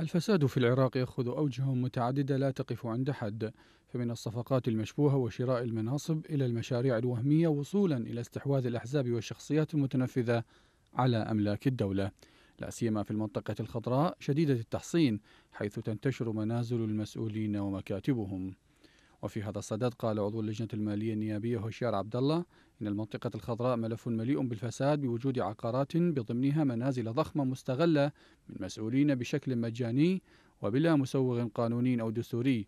الفساد في العراق يأخذ أوجه متعددة لا تقف عند حد فمن الصفقات المشبوهة وشراء المناصب إلى المشاريع الوهمية وصولا إلى استحواذ الأحزاب والشخصيات المتنفذة على أملاك الدولة لا سيما في المنطقة الخضراء شديدة التحصين حيث تنتشر منازل المسؤولين ومكاتبهم وفي هذا الصدد قال عضو اللجنة المالية النيابية هشيار عبد الله إن المنطقة الخضراء ملف مليء بالفساد بوجود عقارات بضمنها منازل ضخمة مستغلة من مسؤولين بشكل مجاني وبلا مسوغ قانوني أو دستوري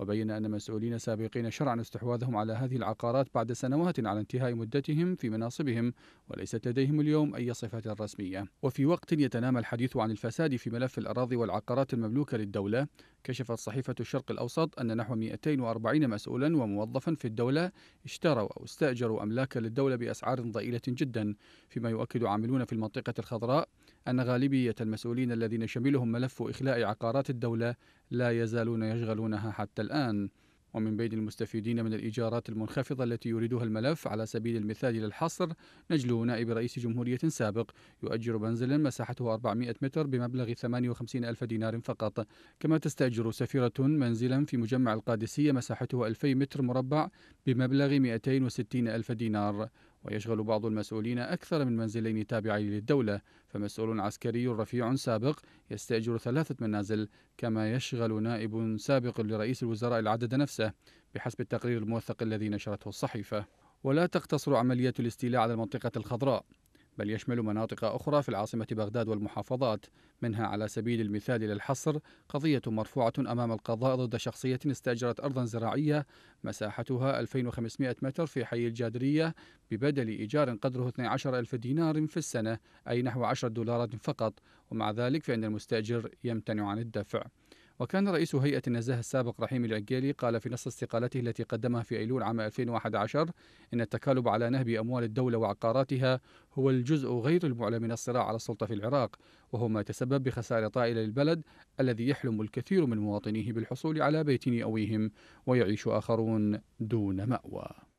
وبين أن مسؤولين سابقين شرعا استحواذهم على هذه العقارات بعد سنوات على انتهاء مدتهم في مناصبهم وليست لديهم اليوم أي صفة رسمية وفي وقت يتنامى الحديث عن الفساد في ملف الأراضي والعقارات المملوكة للدولة كشفت صحيفة الشرق الأوسط أن نحو 240 مسؤولا وموظفا في الدولة اشتروا أو استأجروا أملاكا للدولة بأسعار ضئيلة جدا فيما يؤكد عاملون في المنطقة الخضراء أن غالبية المسؤولين الذين شملهم ملف إخلاء عقارات الدولة لا يزالون يشغلونها حتى الآن ومن بين المستفيدين من الإيجارات المنخفضة التي يريدها الملف على سبيل المثال للحصر نجلو نائب رئيس جمهورية سابق يؤجر منزلا مساحته 400 متر بمبلغ 58 ألف دينار فقط كما تستأجر سفيرة منزلا في مجمع القادسية مساحته 2000 متر مربع بمبلغ 260 ألف دينار ويشغل بعض المسؤولين أكثر من منزلين تابعين للدولة فمسؤول عسكري رفيع سابق يستأجر ثلاثة منازل كما يشغل نائب سابق لرئيس الوزراء العدد نفسه بحسب التقرير الموثق الذي نشرته الصحيفة ولا تقتصر عملية الاستيلاء على المنطقة الخضراء بل يشمل مناطق أخرى في العاصمة بغداد والمحافظات منها على سبيل المثال للحصر قضية مرفوعة أمام القضاء ضد شخصية استأجرت أرضا زراعية مساحتها 2500 متر في حي الجادرية ببدل إيجار قدره 12 ألف دينار في السنة أي نحو 10 دولارات فقط ومع ذلك فإن المستأجر يمتنع عن الدفع وكان رئيس هيئة النزاهة السابق رحيم العقيلي قال في نص استقالته التي قدمها في أيلول عام 2011 إن التكالب على نهب أموال الدولة وعقاراتها هو الجزء غير المعلى من الصراع على السلطة في العراق وهو ما تسبب بخسائر طائلة للبلد الذي يحلم الكثير من مواطنيه بالحصول على بيت يأويهم ويعيش آخرون دون مأوى